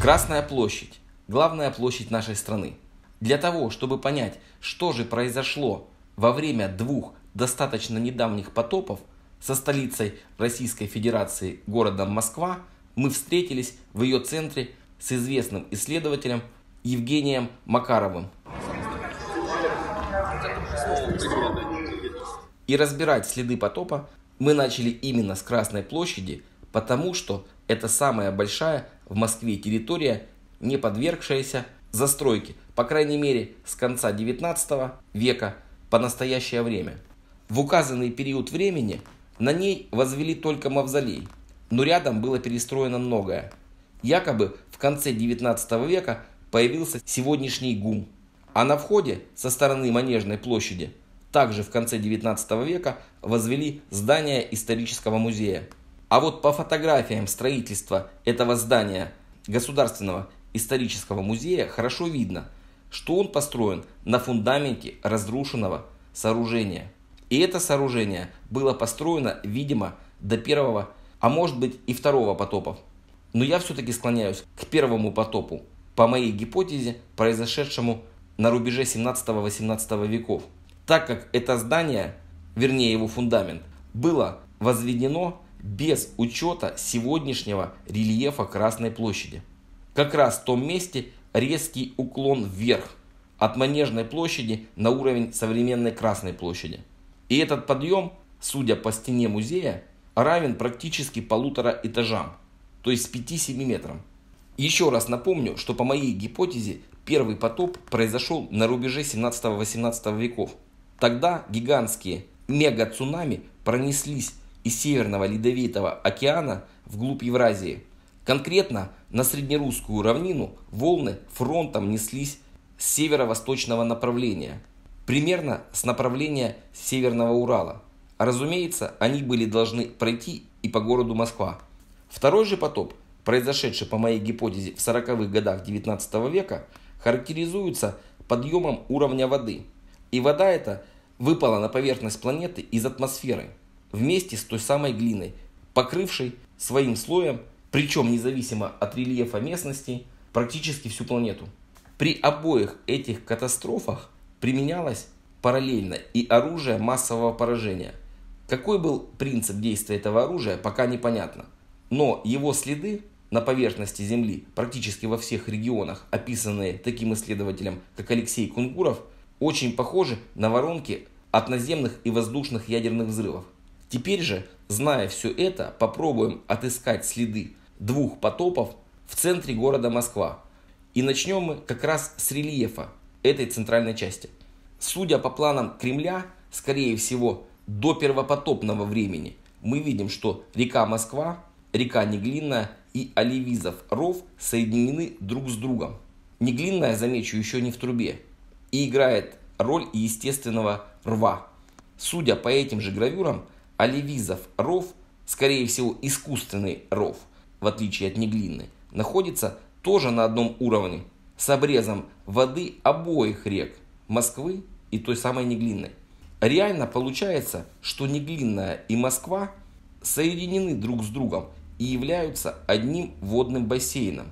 Красная площадь. Главная площадь нашей страны. Для того, чтобы понять, что же произошло во время двух достаточно недавних потопов со столицей Российской Федерации городом Москва, мы встретились в ее центре с известным исследователем Евгением Макаровым. И разбирать следы потопа мы начали именно с Красной площади, потому что это самая большая в Москве территория, не подвергшаяся застройке, по крайней мере с конца 19 века по настоящее время. В указанный период времени на ней возвели только мавзолей, но рядом было перестроено многое. Якобы в конце 19 века появился сегодняшний ГУМ, а на входе со стороны Манежной площади также в конце 19 века возвели здание исторического музея. А вот по фотографиям строительства этого здания Государственного исторического музея хорошо видно, что он построен на фундаменте разрушенного сооружения. И это сооружение было построено, видимо, до первого, а может быть и второго потопов. Но я все-таки склоняюсь к первому потопу, по моей гипотезе, произошедшему на рубеже 17-18 веков, так как это здание, вернее его фундамент, было возведено без учета сегодняшнего рельефа Красной площади. Как раз в том месте резкий уклон вверх от Манежной площади на уровень современной Красной площади. И этот подъем, судя по стене музея, равен практически полутора этажам, то есть 5-7 метрам. Еще раз напомню, что по моей гипотезе первый потоп произошел на рубеже 17-18 веков. Тогда гигантские мега-цунами пронеслись и Северного Ледовитого океана вглубь Евразии. Конкретно на Среднерусскую равнину волны фронтом неслись с северо-восточного направления, примерно с направления Северного Урала. разумеется, они были должны пройти и по городу Москва. Второй же потоп, произошедший по моей гипотезе в 40-х годах 19 века, характеризуется подъемом уровня воды. И вода эта выпала на поверхность планеты из атмосферы – вместе с той самой глиной, покрывшей своим слоем, причем независимо от рельефа местности, практически всю планету. При обоих этих катастрофах применялось параллельно и оружие массового поражения. Какой был принцип действия этого оружия, пока непонятно. Но его следы на поверхности Земли, практически во всех регионах, описанные таким исследователем, как Алексей Кунгуров, очень похожи на воронки от наземных и воздушных ядерных взрывов. Теперь же, зная все это, попробуем отыскать следы двух потопов в центре города Москва. И начнем мы как раз с рельефа этой центральной части. Судя по планам Кремля, скорее всего, до первопотопного времени мы видим, что река Москва, река Неглинная и Оливизов ров соединены друг с другом. Неглинная, замечу, еще не в трубе и играет роль естественного рва. Судя по этим же гравюрам, Оливизов ров, скорее всего искусственный ров, в отличие от Неглинны, находится тоже на одном уровне с обрезом воды обоих рек Москвы и той самой Неглинной. Реально получается, что Неглинная и Москва соединены друг с другом и являются одним водным бассейном.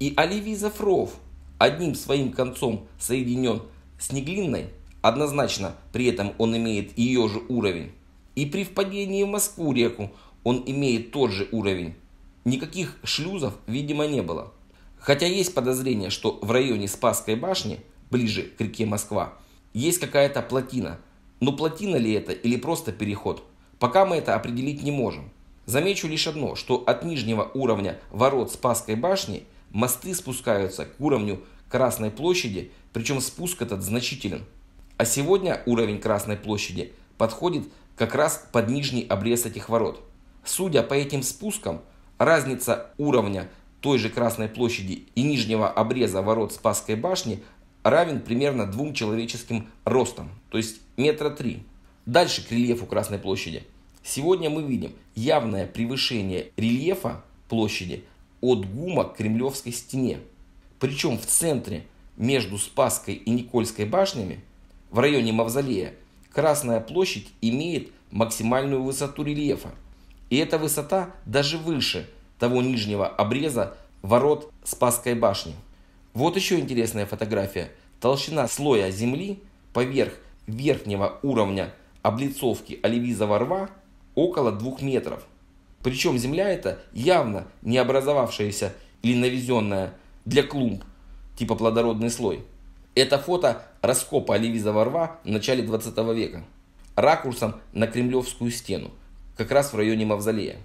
И Оливизов ров одним своим концом соединен с Неглинной, однозначно при этом он имеет ее же уровень, и при впадении в Москву-реку он имеет тот же уровень. Никаких шлюзов, видимо, не было. Хотя есть подозрение, что в районе Спасской башни, ближе к реке Москва, есть какая-то плотина. Но плотина ли это или просто переход? Пока мы это определить не можем. Замечу лишь одно, что от нижнего уровня ворот Спасской башни мосты спускаются к уровню Красной площади, причем спуск этот значителен. А сегодня уровень Красной площади подходит как раз под нижний обрез этих ворот. Судя по этим спускам, разница уровня той же Красной площади и нижнего обреза ворот Спасской башни равен примерно двум человеческим ростам, то есть метра три. Дальше к рельефу Красной площади. Сегодня мы видим явное превышение рельефа площади от ГУМа к Кремлевской стене. Причем в центре между Спасской и Никольской башнями, в районе Мавзолея, Красная площадь имеет максимальную высоту рельефа. И эта высота даже выше того нижнего обреза ворот Спасской башни. Вот еще интересная фотография. Толщина слоя земли поверх верхнего уровня облицовки Оливизова рва около 2 метров. Причем земля эта явно не образовавшаяся или навезенная для клумб, типа плодородный слой. Это фото раскопа Оливизова рва в начале 20 века, ракурсом на Кремлевскую стену, как раз в районе Мавзолея.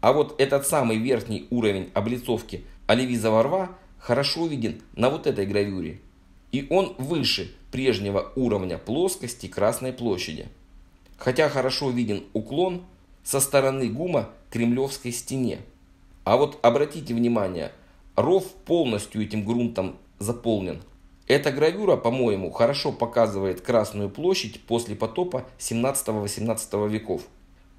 А вот этот самый верхний уровень облицовки Оливизова рва хорошо виден на вот этой гравюре. И он выше прежнего уровня плоскости Красной площади. Хотя хорошо виден уклон со стороны ГУМа Кремлевской стене. А вот обратите внимание, ров полностью этим грунтом заполнен – эта гравюра, по-моему, хорошо показывает Красную площадь после потопа 17-18 веков.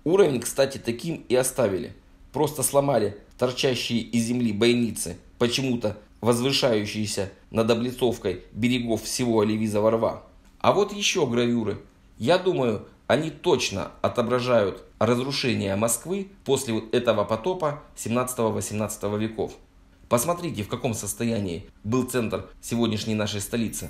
Уровень, кстати, таким и оставили. Просто сломали торчащие из земли бойницы, почему-то возвышающиеся над облицовкой берегов всего Оливизова рва. А вот еще гравюры. Я думаю, они точно отображают разрушение Москвы после вот этого потопа 17-18 веков. Посмотрите, в каком состоянии был центр сегодняшней нашей столицы.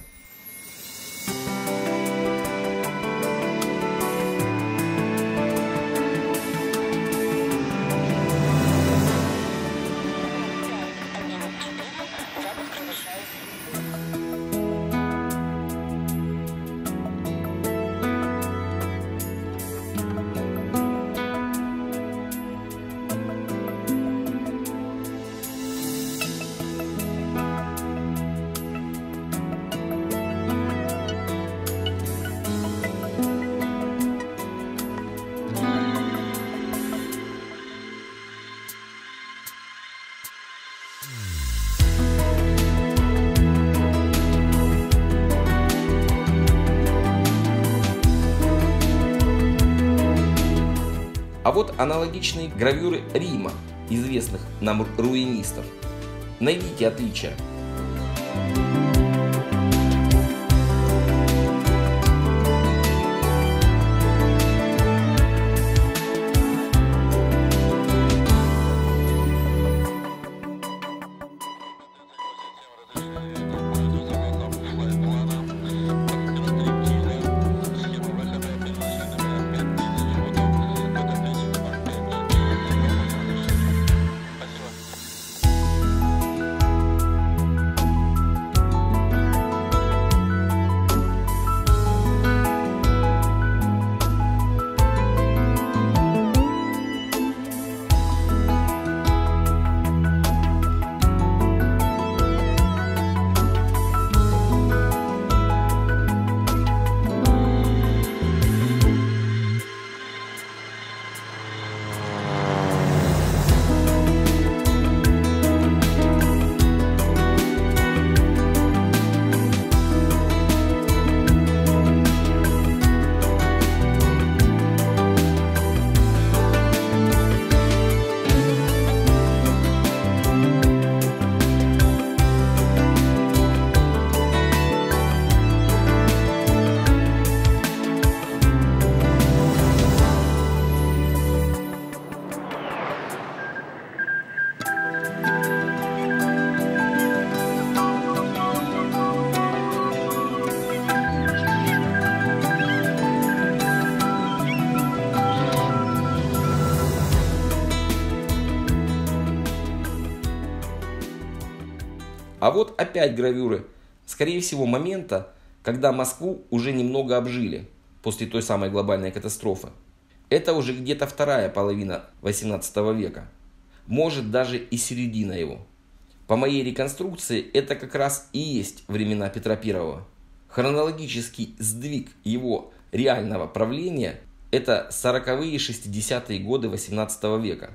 аналогичные гравюры Рима, известных нам руинистов. Найдите отличия опять гравюры. Скорее всего, момента, когда Москву уже немного обжили после той самой глобальной катастрофы. Это уже где-то вторая половина 18 века. Может даже и середина его. По моей реконструкции это как раз и есть времена Петра I. Хронологический сдвиг его реального правления – это 40-е и 60-е годы 18 века,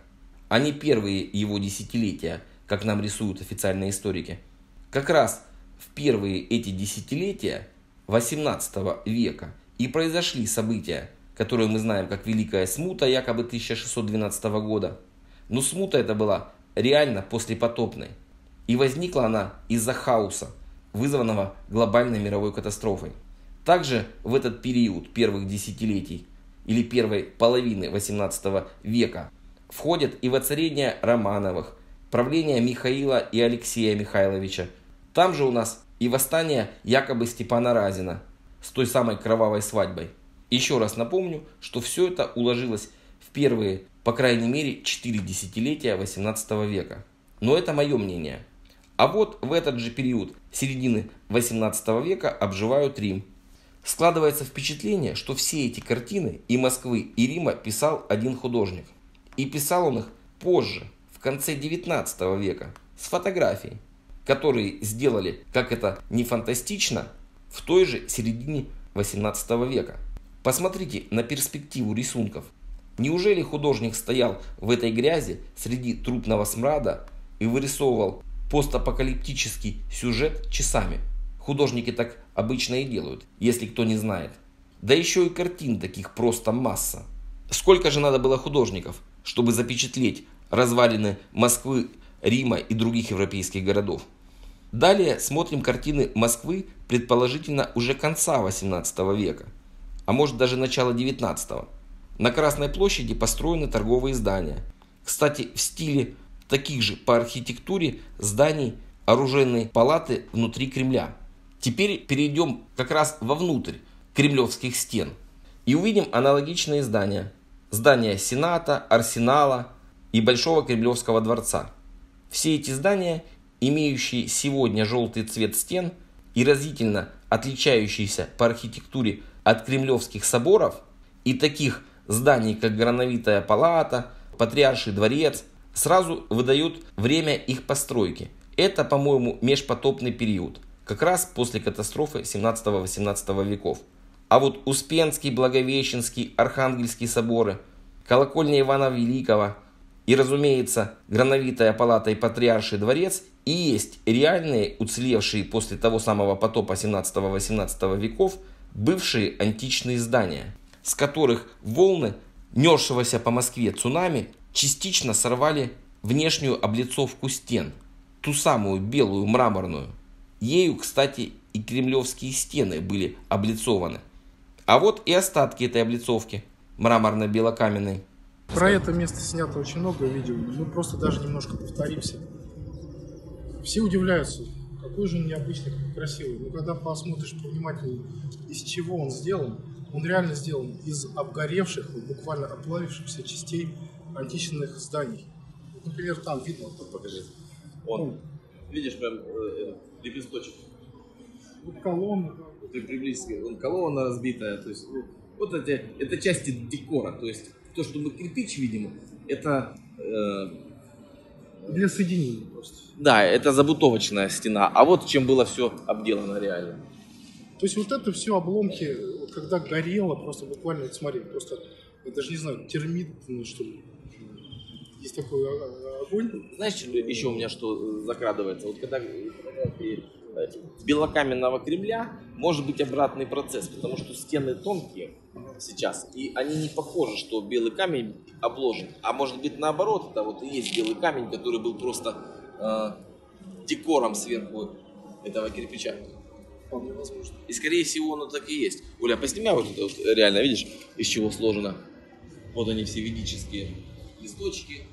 а не первые его десятилетия, как нам рисуют официальные историки – как раз в первые эти десятилетия 18 века и произошли события, которые мы знаем как Великая Смута, якобы 1612 года. Но смута это была реально послепотопной. И возникла она из-за хаоса, вызванного глобальной мировой катастрофой. Также в этот период первых десятилетий или первой половины 18 века входят и воцарение Романовых, правление Михаила и Алексея Михайловича – там же у нас и восстание якобы Степана Разина с той самой кровавой свадьбой. Еще раз напомню, что все это уложилось в первые, по крайней мере, 4 десятилетия 18 века. Но это мое мнение. А вот в этот же период, середины 18 века, обживают Рим. Складывается впечатление, что все эти картины и Москвы, и Рима писал один художник. И писал он их позже, в конце 19 века, с фотографией которые сделали, как это не фантастично, в той же середине 18 века. Посмотрите на перспективу рисунков. Неужели художник стоял в этой грязи среди трупного смрада и вырисовывал постапокалиптический сюжет часами? Художники так обычно и делают, если кто не знает. Да еще и картин таких просто масса. Сколько же надо было художников, чтобы запечатлеть развалины Москвы, Рима и других европейских городов? Далее смотрим картины Москвы, предположительно уже конца 18 века, а может даже начала 19. На Красной площади построены торговые здания. Кстати, в стиле таких же по архитектуре зданий оружейной палаты внутри Кремля. Теперь перейдем как раз вовнутрь кремлевских стен и увидим аналогичные здания. Здания Сената, Арсенала и Большого Кремлевского дворца. Все эти здания имеющий сегодня желтый цвет стен и разительно отличающийся по архитектуре от кремлевских соборов и таких зданий, как Грановитая палата, Патриарший дворец, сразу выдают время их постройки. Это, по-моему, межпотопный период, как раз после катастрофы 17-18 веков. А вот Успенский, Благовещенский, Архангельский соборы, колокольня Ивана Великого и, разумеется, Грановитая палата и Патриарший дворец и есть реальные, уцелевшие после того самого потопа 17-18 веков, бывшие античные здания, с которых волны, несшегося по Москве цунами, частично сорвали внешнюю облицовку стен, ту самую белую мраморную. Ею, кстати, и кремлевские стены были облицованы. А вот и остатки этой облицовки, мраморно-белокаменной. Про это место снято очень много видео, мы просто даже немножко повторимся. Все удивляются, какой же он необычный, какой красивый. Но когда посмотришь повнимательнее, из чего он сделан, он реально сделан из обгоревших, буквально оплавившихся частей античных зданий. Вот, например, там видно. Вот, покажи. Он. Видишь прям э, э, лепесточек? Вот колонна. Ты приблизь, он колонна разбитая. То есть, ну, вот эти, это части декора. То есть, то, что мы кирпич видим, это... Э, Для соединения просто. Да, это забутовочная стена. А вот чем было все обделано реально. То есть вот это все обломки, вот когда горело, просто буквально, вот смотри, просто, я даже не знаю, термит, ну что ли. Есть такой а, а, огонь. Знаешь, еще у меня что э, закрадывается? Вот когда э, э, белокаменного Кремля может быть обратный процесс, потому что стены тонкие сейчас, и они не похожи, что белый камень обложен, а может быть наоборот, это вот и есть белый камень, который был просто э, декором сверху этого кирпича. Вполне возможно. И скорее всего оно так и есть. Оля, поснимай вот это вот реально, видишь, из чего сложено. Вот они все ведические листочки.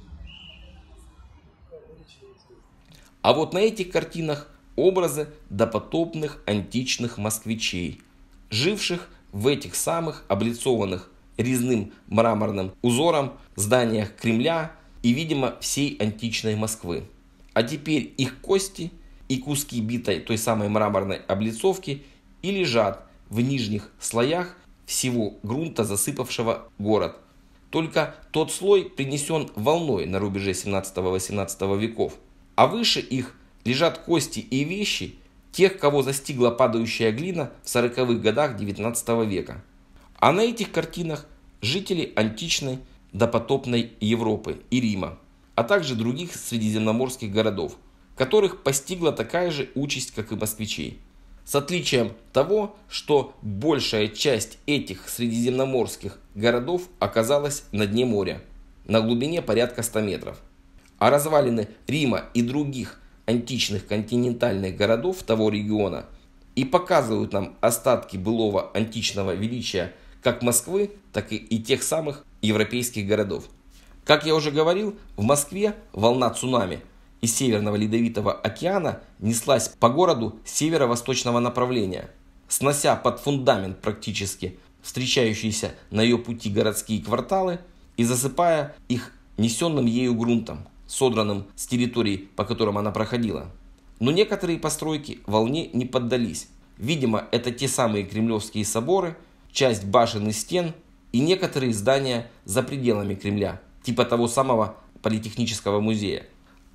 А вот на этих картинах образы допотопных античных москвичей, живших в этих самых облицованных резным мраморным узором зданиях Кремля и, видимо, всей античной Москвы. А теперь их кости и куски битой той самой мраморной облицовки и лежат в нижних слоях всего грунта, засыпавшего город. Только тот слой принесен волной на рубеже 17-18 веков, а выше их лежат кости и вещи тех, кого застигла падающая глина в 40-х годах 19 века. А на этих картинах жители античной допотопной Европы и Рима а также других средиземноморских городов, которых постигла такая же участь, как и москвичей. С отличием того, что большая часть этих средиземноморских городов оказалась на дне моря, на глубине порядка 100 метров. А развалины Рима и других античных континентальных городов того региона и показывают нам остатки былого античного величия как Москвы, так и, и тех самых европейских городов. Как я уже говорил, в Москве волна цунами из Северного Ледовитого океана неслась по городу северо-восточного направления, снося под фундамент практически встречающиеся на ее пути городские кварталы и засыпая их несенным ею грунтом, содранным с территории, по которым она проходила. Но некоторые постройки волне не поддались. Видимо, это те самые кремлевские соборы, часть башен и стен и некоторые здания за пределами Кремля – типа того самого Политехнического музея.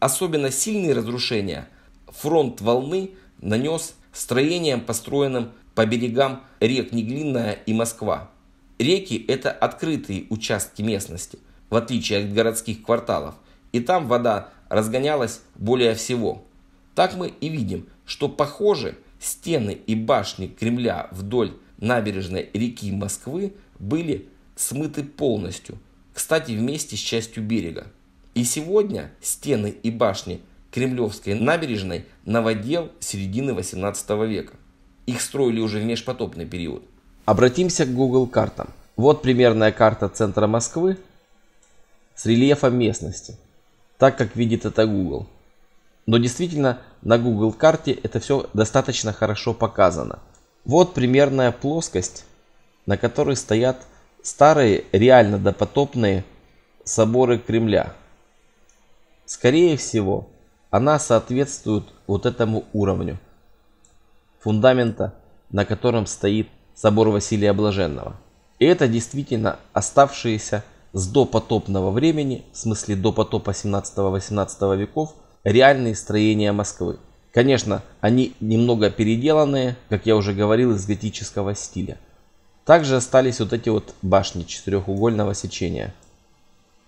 Особенно сильные разрушения фронт волны нанес строениям, построенным по берегам рек Неглинная и Москва. Реки – это открытые участки местности, в отличие от городских кварталов, и там вода разгонялась более всего. Так мы и видим, что похоже, стены и башни Кремля вдоль набережной реки Москвы были смыты полностью – кстати, вместе с частью берега. И сегодня стены и башни Кремлевской набережной новодел середины 18 века. Их строили уже в межпотопный период. Обратимся к Google картам. Вот примерная карта центра Москвы с рельефом местности, так как видит это Google. Но действительно на Google карте это все достаточно хорошо показано. Вот примерная плоскость, на которой стоят старые, реально допотопные соборы Кремля. Скорее всего, она соответствует вот этому уровню фундамента, на котором стоит собор Василия Блаженного. И это действительно оставшиеся с допотопного времени, в смысле до потопа 17-18 веков, реальные строения Москвы. Конечно, они немного переделанные, как я уже говорил, из готического стиля – также остались вот эти вот башни четырехугольного сечения.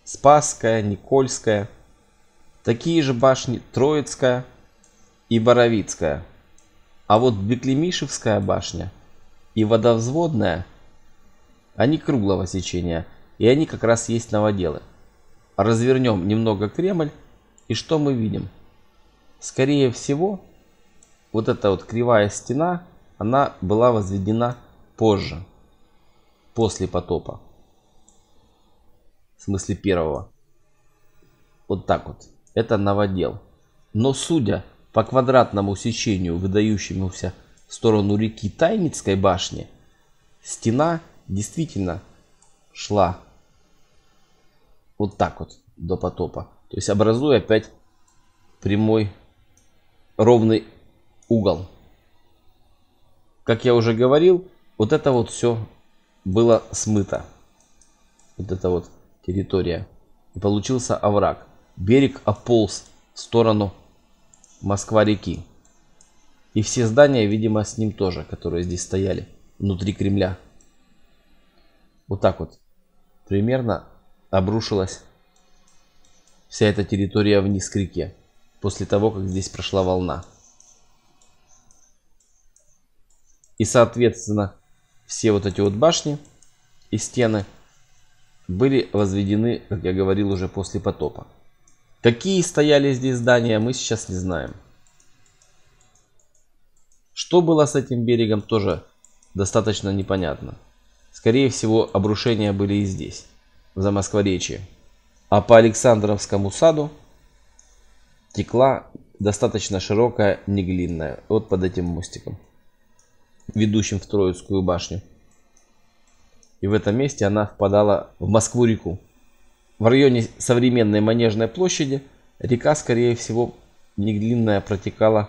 Спасская, Никольская, такие же башни Троицкая и Боровицкая. А вот Беклемишевская башня и Водовзводная, они круглого сечения, и они как раз есть новоделы. Развернем немного Кремль, и что мы видим? Скорее всего, вот эта вот кривая стена, она была возведена позже после потопа. В смысле первого. Вот так вот. Это новодел. Но судя по квадратному сечению, выдающемуся в сторону реки Тайницкой башни, стена действительно шла вот так вот до потопа. То есть образуя опять прямой ровный угол. Как я уже говорил, вот это вот все было смыто. Вот эта вот территория. И получился овраг. Берег ополз в сторону Москва-реки. И все здания, видимо, с ним тоже, которые здесь стояли внутри Кремля. Вот так вот примерно обрушилась вся эта территория вниз к реке. После того, как здесь прошла волна. И, соответственно, все вот эти вот башни и стены были возведены, как я говорил, уже после потопа. Какие стояли здесь здания, мы сейчас не знаем. Что было с этим берегом, тоже достаточно непонятно. Скорее всего, обрушения были и здесь, в Замоскворечье. А по Александровскому саду текла достаточно широкая неглинная, вот под этим мостиком ведущим в Троицкую башню. И в этом месте она впадала в Москву-реку. В районе современной Манежной площади река, скорее всего, неглинная протекала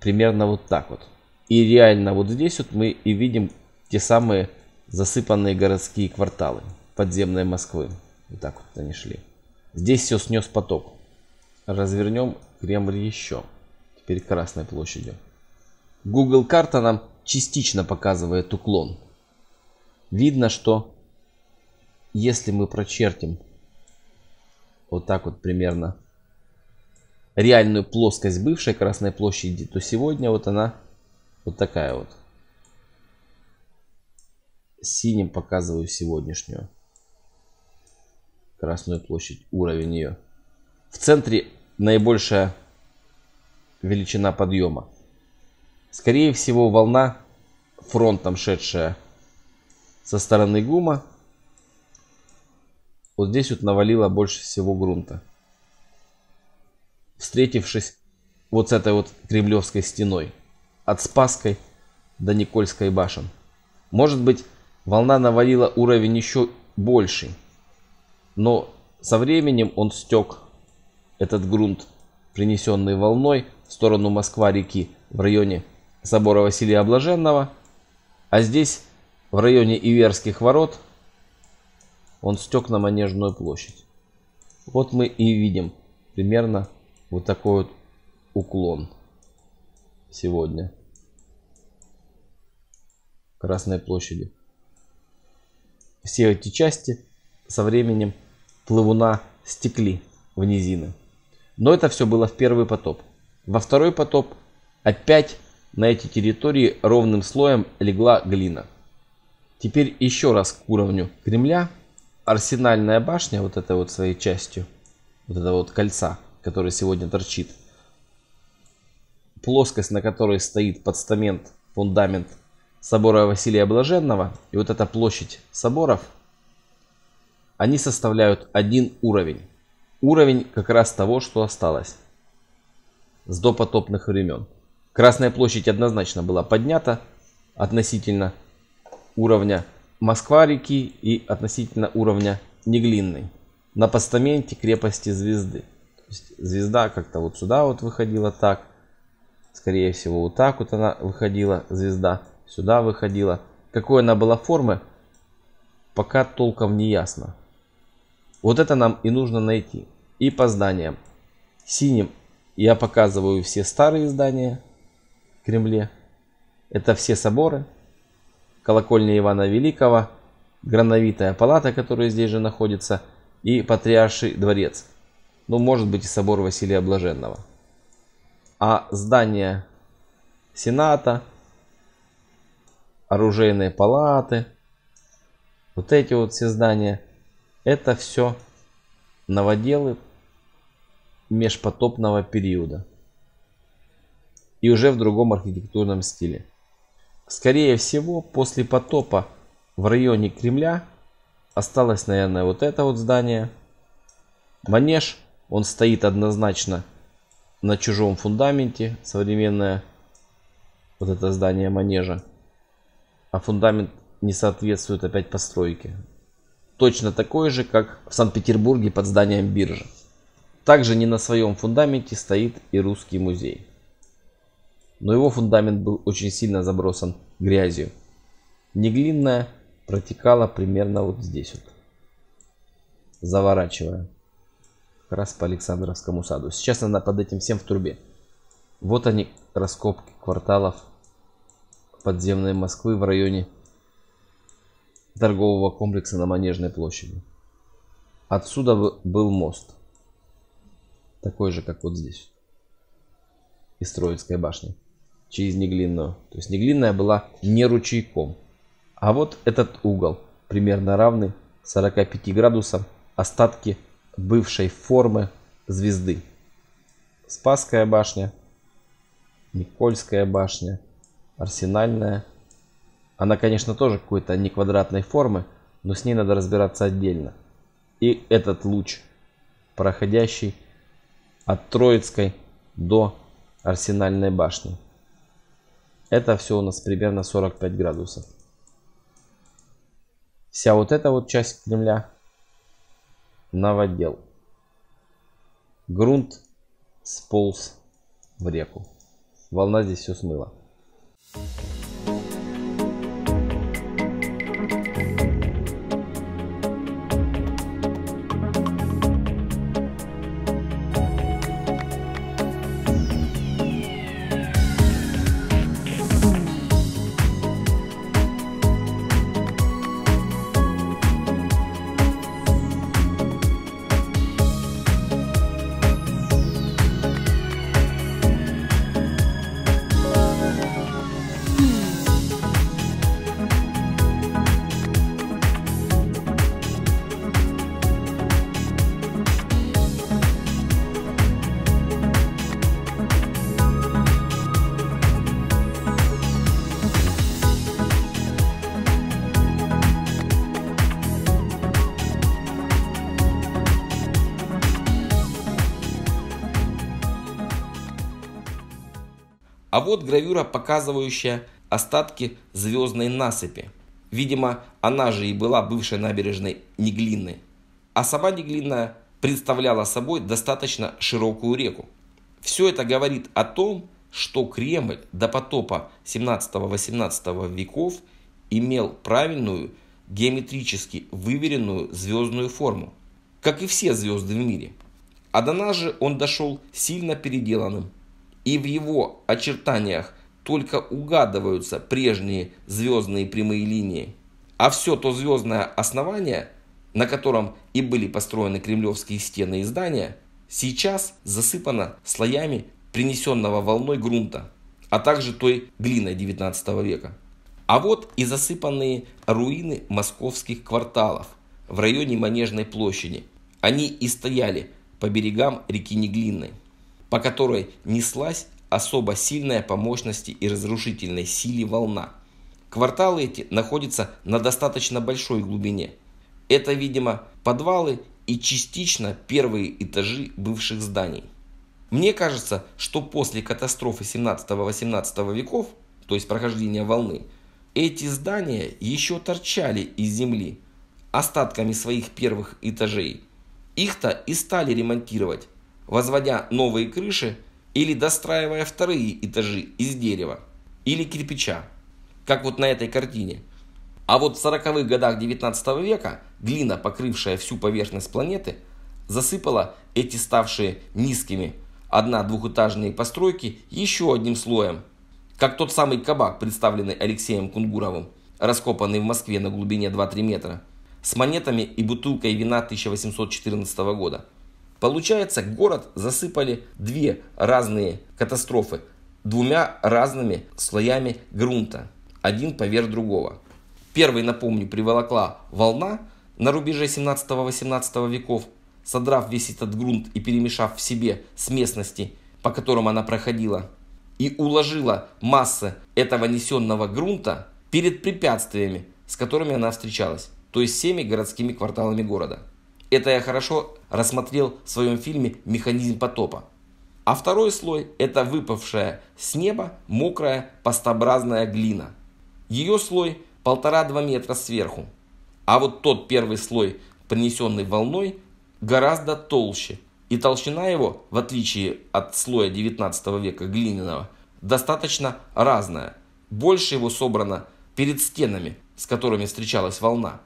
примерно вот так вот. И реально вот здесь вот мы и видим те самые засыпанные городские кварталы подземной Москвы. И так вот они шли. Здесь все снес поток. Развернем Кремль еще. Теперь Красной площадью. Google карта нам частично показывает уклон. Видно, что если мы прочертим вот так вот примерно реальную плоскость бывшей Красной площади, то сегодня вот она вот такая вот. Синим показываю сегодняшнюю Красную площадь, уровень ее. В центре наибольшая величина подъема. Скорее всего, волна, фронтом шедшая со стороны ГУМа, вот здесь вот навалила больше всего грунта. Встретившись вот с этой вот кремлевской стеной. От Спасской до Никольской башен. Может быть, волна навалила уровень еще больше, Но со временем он стек, этот грунт, принесенный волной, в сторону Москва-реки в районе собора Василия Блаженного, а здесь, в районе Иверских ворот, он стек на Манежную площадь. Вот мы и видим примерно вот такой вот уклон сегодня Красной площади. Все эти части со временем плывуна стекли в низины. Но это все было в первый потоп. Во второй потоп опять на эти территории ровным слоем легла глина. Теперь еще раз к уровню Кремля. Арсенальная башня, вот этой вот своей частью, вот этого вот кольца, которое сегодня торчит. Плоскость, на которой стоит подстамент, фундамент собора Василия Блаженного и вот эта площадь соборов, они составляют один уровень. Уровень как раз того, что осталось с допотопных времен. Красная площадь однозначно была поднята относительно уровня Москва-реки и относительно уровня Неглинной. На постаменте крепости звезды. звезда как-то вот сюда вот выходила так. Скорее всего вот так вот она выходила, звезда сюда выходила. Какой она была формы, пока толком не ясно. Вот это нам и нужно найти. И по зданиям. Синим я показываю все старые здания, Кремле. Это все соборы, колокольня Ивана Великого, грановитая палата, которая здесь же находится, и Патриарший дворец. Ну, может быть, и собор Василия Блаженного. А здание Сената, оружейные палаты, вот эти вот все здания, это все новоделы межпотопного периода и уже в другом архитектурном стиле. Скорее всего, после потопа в районе Кремля осталось, наверное, вот это вот здание. Манеж, он стоит однозначно на чужом фундаменте, современное вот это здание манежа. А фундамент не соответствует опять постройке. Точно такой же, как в Санкт-Петербурге под зданием биржи. Также не на своем фундаменте стоит и русский музей но его фундамент был очень сильно забросан грязью. Неглинная протекала примерно вот здесь вот. Заворачивая. Как раз по Александровскому саду. Сейчас она под этим всем в трубе. Вот они, раскопки кварталов подземной Москвы в районе торгового комплекса на Манежной площади. Отсюда был мост. Такой же, как вот здесь. из Троицкой башни через Неглинную. То есть Неглинная была не ручейком. А вот этот угол, примерно равный 45 градусам, остатки бывшей формы звезды. Спасская башня, Никольская башня, Арсенальная. Она, конечно, тоже какой-то не квадратной формы, но с ней надо разбираться отдельно. И этот луч, проходящий от Троицкой до Арсенальной башни. Это все у нас примерно 45 градусов. Вся вот эта вот часть Кремля новодел. Грунт сполз в реку. Волна здесь все смыла. вот гравюра, показывающая остатки звездной насыпи. Видимо, она же и была бывшей набережной неглины, А сама неглина представляла собой достаточно широкую реку. Все это говорит о том, что Кремль до потопа 17-18 веков имел правильную, геометрически выверенную звездную форму, как и все звезды в мире. А до нас же он дошел сильно переделанным и в его очертаниях только угадываются прежние звездные прямые линии. А все то звездное основание, на котором и были построены кремлевские стены и здания, сейчас засыпано слоями принесенного волной грунта, а также той глиной 19 века. А вот и засыпанные руины московских кварталов в районе Манежной площади. Они и стояли по берегам реки Неглинной по которой неслась особо сильная по мощности и разрушительной силе волна. Кварталы эти находятся на достаточно большой глубине. Это, видимо, подвалы и частично первые этажи бывших зданий. Мне кажется, что после катастрофы 17-18 веков, то есть прохождения волны, эти здания еще торчали из земли остатками своих первых этажей. Их-то и стали ремонтировать, возводя новые крыши или достраивая вторые этажи из дерева или кирпича, как вот на этой картине. А вот в 40-х годах 19 века глина, покрывшая всю поверхность планеты, засыпала эти ставшие низкими одна-двухэтажные постройки еще одним слоем, как тот самый кабак, представленный Алексеем Кунгуровым, раскопанный в Москве на глубине 2-3 метра, с монетами и бутылкой вина 1814 года – Получается, город засыпали две разные катастрофы двумя разными слоями грунта, один поверх другого. Первый, напомню, приволокла волна на рубеже 17-18 веков, содрав весь этот грунт и перемешав в себе с местности, по которым она проходила, и уложила массы этого несенного грунта перед препятствиями, с которыми она встречалась, то есть всеми городскими кварталами города. Это я хорошо рассмотрел в своем фильме «Механизм потопа». А второй слой – это выпавшая с неба мокрая пастообразная глина. Ее слой полтора-два метра сверху. А вот тот первый слой, принесенный волной, гораздо толще. И толщина его, в отличие от слоя 19 века глиняного, достаточно разная. Больше его собрано перед стенами, с которыми встречалась волна.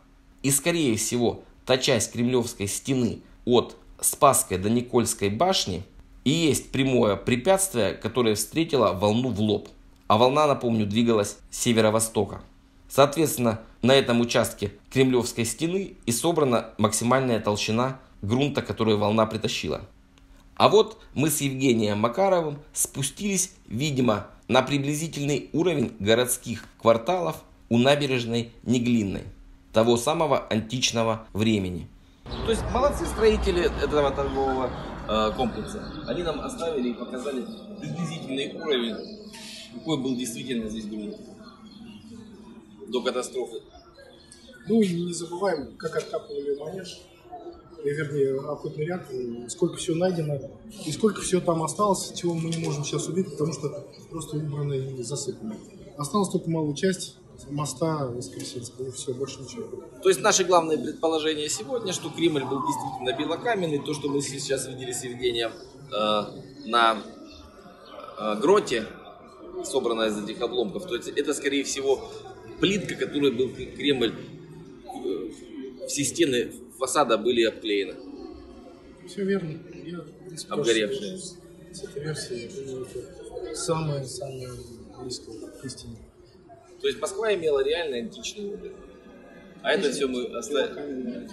И скорее всего, та часть Кремлевской стены от Спасской до Никольской башни и есть прямое препятствие, которое встретило волну в лоб. А волна, напомню, двигалась с северо-востока. Соответственно, на этом участке Кремлевской стены и собрана максимальная толщина грунта, которую волна притащила. А вот мы с Евгением Макаровым спустились, видимо, на приблизительный уровень городских кварталов у набережной Неглинной того самого античного времени. То есть молодцы строители этого торгового э, комплекса. Они нам оставили и показали приблизительный уровень, какой был действительно здесь грунт до катастрофы. Ну и не забываем, как откапывали манеж, э, вернее, охотный ряд, э, сколько всего найдено и сколько всего там осталось, чего мы не можем сейчас увидеть, потому что просто убрано и засыпано. Осталась только малая часть моста Воскресенского, и все, больше ничего. То есть наше главное предположение сегодня, что Кремль был действительно белокаменный, то, что мы сейчас видели с Евгением э, на э, гроте, собранная из этих обломков, то есть это, скорее всего, плитка, которой был Кремль, э, все стены фасада были обклеены. Все верно. Я, Обгоревшие. С этой версией, самое-самое близкое к истине. То есть Москва имела реально античный облик. А это все мы оставим.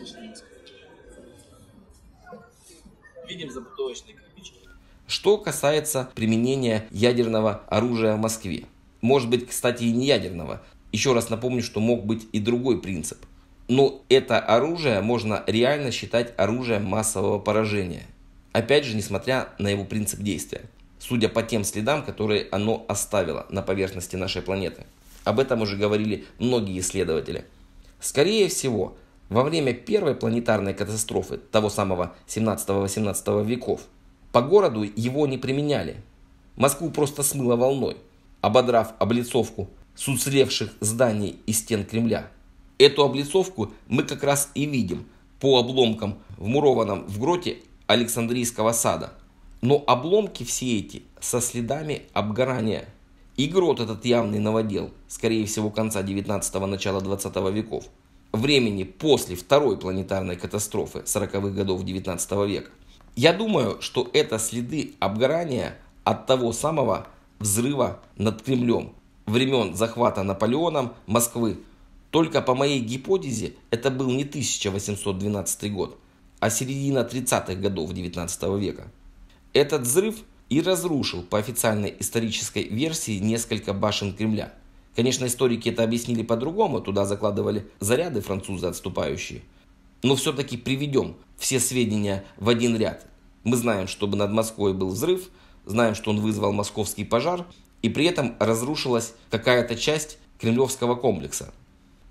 Видим запутовочные кирпичики. Что касается применения ядерного оружия в Москве. Может быть, кстати, и не ядерного. Еще раз напомню, что мог быть и другой принцип. Но это оружие можно реально считать оружием массового поражения. Опять же, несмотря на его принцип действия. Судя по тем следам, которые оно оставило на поверхности нашей планеты. Об этом уже говорили многие исследователи. Скорее всего, во время первой планетарной катастрофы того самого 17-18 веков по городу его не применяли. Москву просто смыло волной, ободрав облицовку с уцелевших зданий и стен Кремля. Эту облицовку мы как раз и видим по обломкам, вмурованном в гроте Александрийского сада. Но обломки все эти со следами обгорания – и грот этот явный новодел, скорее всего конца 19-го, начала 20 веков, времени после второй планетарной катастрофы 40-х годов 19 века. Я думаю, что это следы обгорания от того самого взрыва над Кремлем времен захвата Наполеоном Москвы. Только по моей гипотезе это был не 1812 год, а середина 30-х годов 19 века. Этот взрыв – и разрушил по официальной исторической версии несколько башен Кремля. Конечно, историки это объяснили по-другому, туда закладывали заряды французы отступающие. Но все-таки приведем все сведения в один ряд. Мы знаем, чтобы над Москвой был взрыв, знаем, что он вызвал московский пожар, и при этом разрушилась какая-то часть кремлевского комплекса.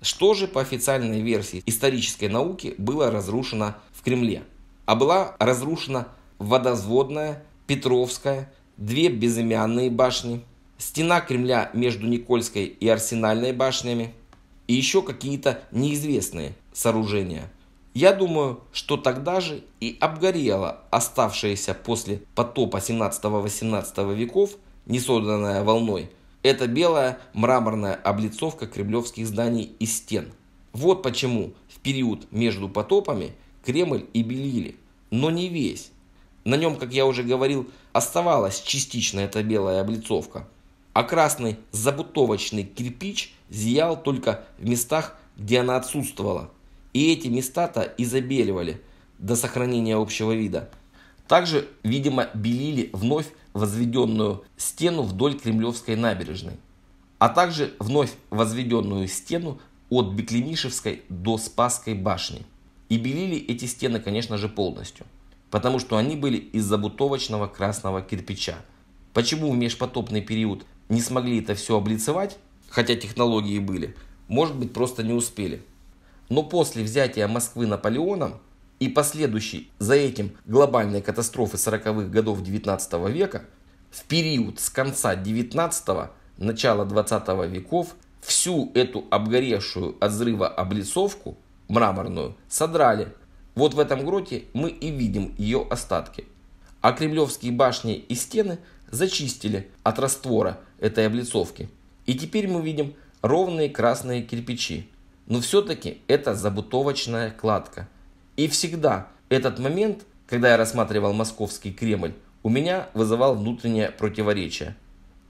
Что же по официальной версии исторической науки было разрушено в Кремле? А была разрушена водозводная Петровская, две безымянные башни, стена Кремля между Никольской и Арсенальной башнями и еще какие-то неизвестные сооружения. Я думаю, что тогда же и обгорело оставшееся после потопа 17-18 веков, несозданная волной, эта белая мраморная облицовка кремлевских зданий и стен. Вот почему в период между потопами Кремль и белили, но не весь. На нем, как я уже говорил, оставалась частично эта белая облицовка, а красный забутовочный кирпич зиял только в местах, где она отсутствовала. И эти места-то и забеливали до сохранения общего вида. Также, видимо, белили вновь возведенную стену вдоль Кремлевской набережной, а также вновь возведенную стену от Беклемишевской до Спасской башни. И белили эти стены, конечно же, полностью потому что они были из забутовочного красного кирпича. Почему в межпотопный период не смогли это все облицевать, хотя технологии были, может быть просто не успели. Но после взятия Москвы Наполеоном и последующей за этим глобальной катастрофы 40-х годов 19 века, в период с конца 19 начала 20 веков всю эту обгоревшую от взрыва облицовку мраморную содрали вот в этом гроте мы и видим ее остатки. А кремлевские башни и стены зачистили от раствора этой облицовки. И теперь мы видим ровные красные кирпичи. Но все-таки это забутовочная кладка. И всегда этот момент, когда я рассматривал московский Кремль, у меня вызывал внутреннее противоречие.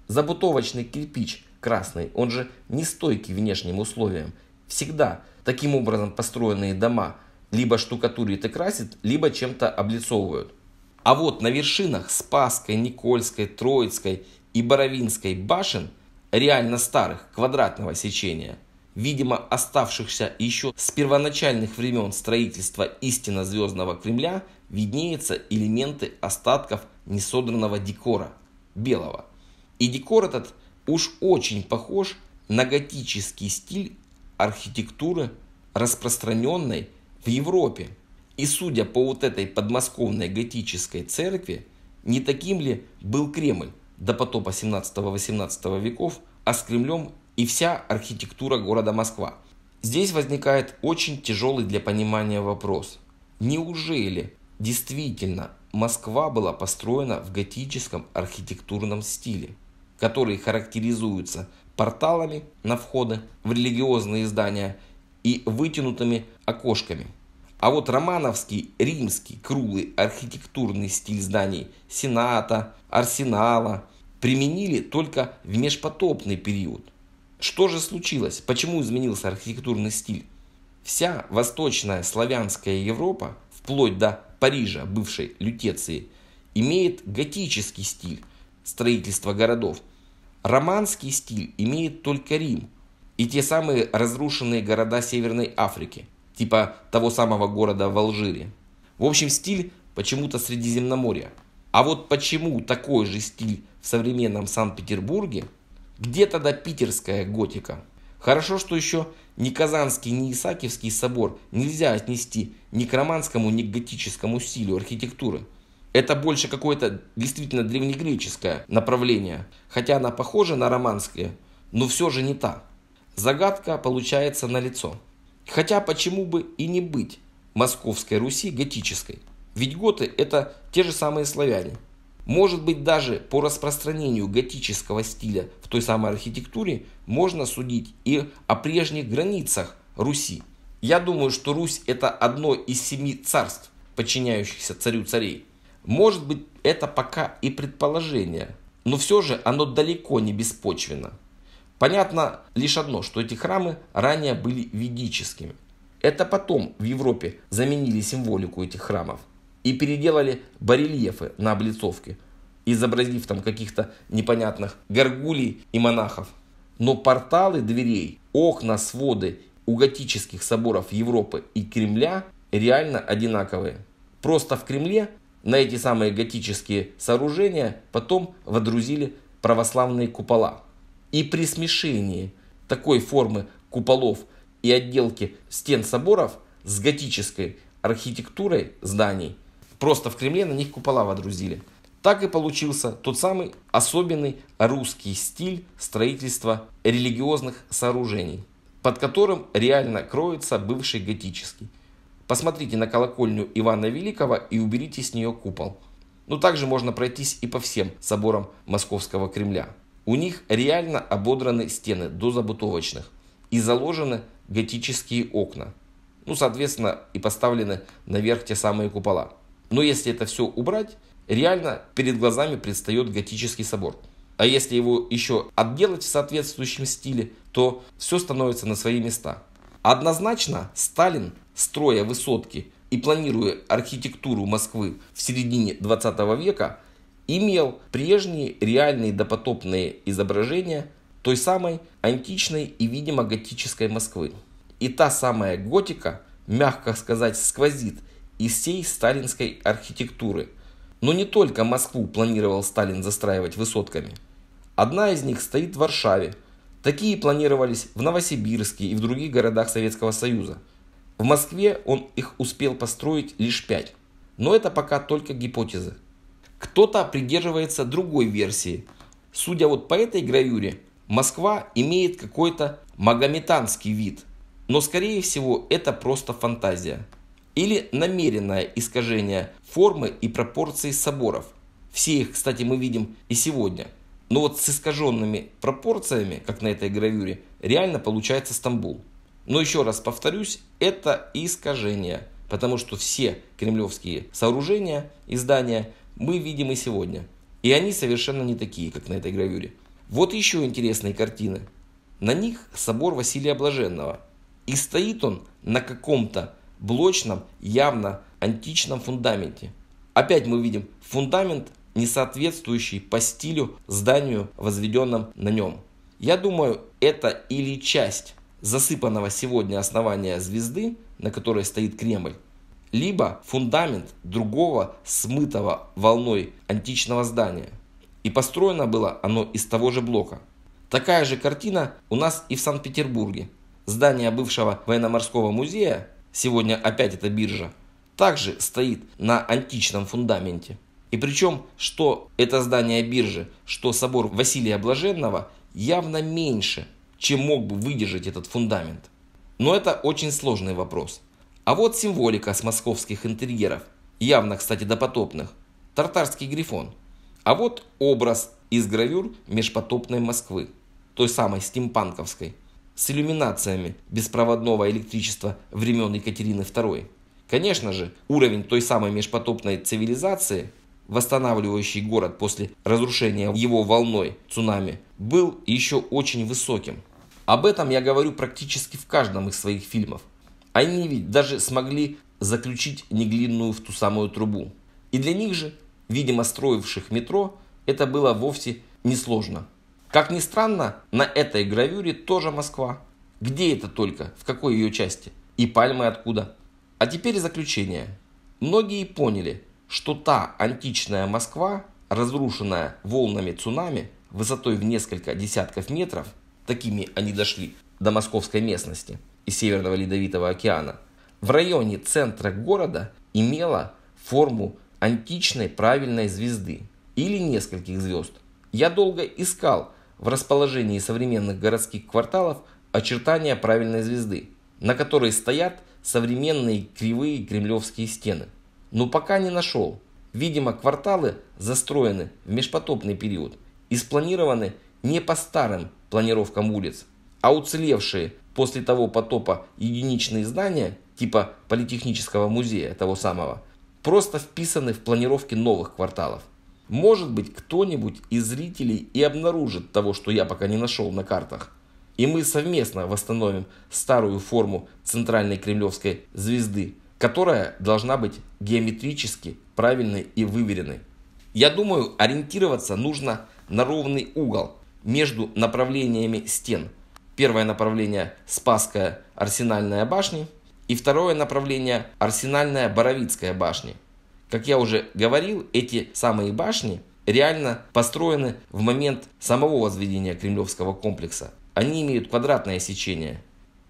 Забутовочный кирпич красный, он же нестойкий внешним условиям. Всегда таким образом построенные дома – либо штукатурит и красит, либо чем-то облицовывают. А вот на вершинах Спасской, Никольской, Троицкой и Боровинской башен, реально старых, квадратного сечения, видимо оставшихся еще с первоначальных времен строительства истинно звездного Кремля, виднеются элементы остатков несодранного декора, белого. И декор этот уж очень похож на готический стиль архитектуры распространенной в Европе. И судя по вот этой подмосковной готической церкви, не таким ли был Кремль до потопа 17-18 веков, а с Кремлем и вся архитектура города Москва. Здесь возникает очень тяжелый для понимания вопрос. Неужели действительно Москва была построена в готическом архитектурном стиле, который характеризуется порталами на входы в религиозные здания – и вытянутыми окошками. А вот романовский, римский, круглый архитектурный стиль зданий Сената, Арсенала применили только в межпотопный период. Что же случилось? Почему изменился архитектурный стиль? Вся восточная славянская Европа, вплоть до Парижа, бывшей Лютеции, имеет готический стиль строительства городов. Романский стиль имеет только Рим – и те самые разрушенные города Северной Африки, типа того самого города в Алжире. В общем, стиль почему-то Средиземноморья. А вот почему такой же стиль в современном Санкт-Петербурге, где тогда питерская готика? Хорошо, что еще ни Казанский, ни Исаакиевский собор нельзя отнести ни к романскому, ни к готическому стилю архитектуры. Это больше какое-то действительно древнегреческое направление, хотя она похожа на романское, но все же не та. Загадка получается налицо. Хотя почему бы и не быть Московской Руси готической? Ведь готы это те же самые славяне. Может быть даже по распространению готического стиля в той самой архитектуре можно судить и о прежних границах Руси. Я думаю, что Русь это одно из семи царств, подчиняющихся царю царей. Может быть это пока и предположение, но все же оно далеко не беспочвенно. Понятно лишь одно, что эти храмы ранее были ведическими. Это потом в Европе заменили символику этих храмов и переделали барельефы на облицовке, изобразив там каких-то непонятных горгулий и монахов. Но порталы дверей, окна, своды у готических соборов Европы и Кремля реально одинаковые. Просто в Кремле на эти самые готические сооружения потом водрузили православные купола – и при смешении такой формы куполов и отделки стен соборов с готической архитектурой зданий, просто в Кремле на них купола водрузили. Так и получился тот самый особенный русский стиль строительства религиозных сооружений, под которым реально кроется бывший готический. Посмотрите на колокольню Ивана Великого и уберите с нее купол. Но ну, также можно пройтись и по всем соборам Московского Кремля. У них реально ободраны стены до забутовочных и заложены готические окна. Ну, соответственно, и поставлены наверх те самые купола. Но если это все убрать, реально перед глазами предстает готический собор. А если его еще отделать в соответствующем стиле, то все становится на свои места. Однозначно Сталин, строя высотки и планируя архитектуру Москвы в середине 20 века, имел прежние реальные допотопные изображения той самой античной и, видимо, готической Москвы. И та самая готика, мягко сказать, сквозит из всей сталинской архитектуры. Но не только Москву планировал Сталин застраивать высотками. Одна из них стоит в Варшаве. Такие планировались в Новосибирске и в других городах Советского Союза. В Москве он их успел построить лишь пять. Но это пока только гипотезы. Кто-то придерживается другой версии. Судя вот по этой гравюре, Москва имеет какой-то магометанский вид. Но скорее всего это просто фантазия. Или намеренное искажение формы и пропорций соборов. Все их, кстати, мы видим и сегодня. Но вот с искаженными пропорциями, как на этой гравюре, реально получается Стамбул. Но еще раз повторюсь, это искажение, потому что все кремлевские сооружения и здания мы видим и сегодня. И они совершенно не такие, как на этой гравюре. Вот еще интересные картины. На них собор Василия Блаженного. И стоит он на каком-то блочном, явно античном фундаменте. Опять мы видим фундамент, не соответствующий по стилю зданию, возведенном на нем. Я думаю, это или часть засыпанного сегодня основания звезды, на которой стоит Кремль, либо фундамент другого смытого волной античного здания. И построено было оно из того же блока. Такая же картина у нас и в Санкт-Петербурге. Здание бывшего военно-морского музея, сегодня опять это биржа, также стоит на античном фундаменте. И причем, что это здание биржи, что собор Василия Блаженного явно меньше, чем мог бы выдержать этот фундамент. Но это очень сложный вопрос – а вот символика с московских интерьеров, явно, кстати, допотопных. Тартарский грифон. А вот образ из гравюр межпотопной Москвы, той самой стимпанковской, с иллюминациями беспроводного электричества времен Екатерины II. Конечно же, уровень той самой межпотопной цивилизации, восстанавливающий город после разрушения его волной цунами, был еще очень высоким. Об этом я говорю практически в каждом из своих фильмов. Они ведь даже смогли заключить Неглинную в ту самую трубу. И для них же, видимо, строивших метро, это было вовсе несложно. Как ни странно, на этой гравюре тоже Москва. Где это только, в какой ее части? И пальмы откуда? А теперь заключение. Многие поняли, что та античная Москва, разрушенная волнами цунами, высотой в несколько десятков метров, такими они дошли до московской местности – и Северного Ледовитого океана, в районе центра города имела форму античной правильной звезды или нескольких звезд. Я долго искал в расположении современных городских кварталов очертания правильной звезды, на которой стоят современные кривые кремлевские стены. Но пока не нашел. Видимо, кварталы застроены в межпотопный период и спланированы не по старым планировкам улиц, а уцелевшие После того потопа единичные здания, типа Политехнического музея того самого, просто вписаны в планировки новых кварталов. Может быть, кто-нибудь из зрителей и обнаружит того, что я пока не нашел на картах. И мы совместно восстановим старую форму центральной кремлевской звезды, которая должна быть геометрически правильной и выверенной. Я думаю, ориентироваться нужно на ровный угол между направлениями стен – Первое направление – Спасская арсенальная башня. И второе направление – арсенальная Боровицкая башня. Как я уже говорил, эти самые башни реально построены в момент самого возведения кремлевского комплекса. Они имеют квадратное сечение.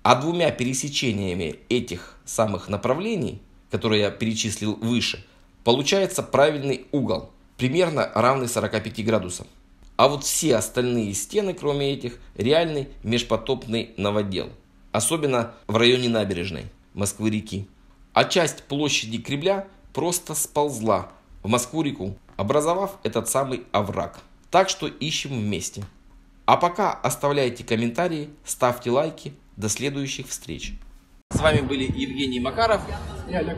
А двумя пересечениями этих самых направлений, которые я перечислил выше, получается правильный угол, примерно равный 45 градусам. А вот все остальные стены, кроме этих, реальный межпотопный новодел. Особенно в районе набережной Москвы-реки. А часть площади Кремля просто сползла в Москву-реку, образовав этот самый овраг. Так что ищем вместе. А пока оставляйте комментарии, ставьте лайки. До следующих встреч. С вами были Евгений Макаров. Я Олег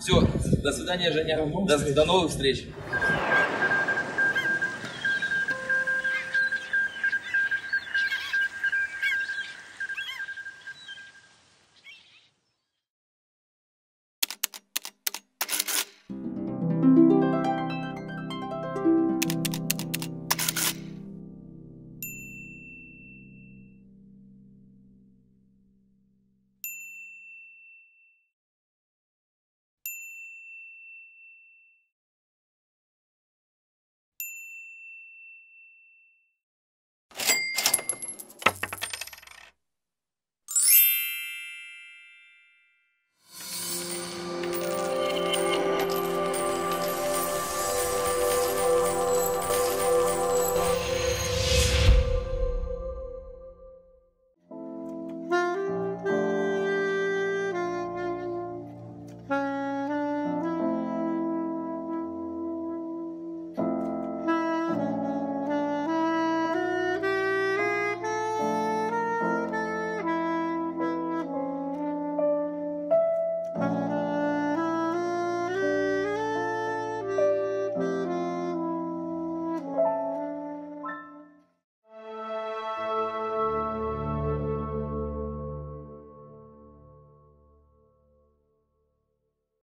Все, до свидания, Женя. До, до новых встреч.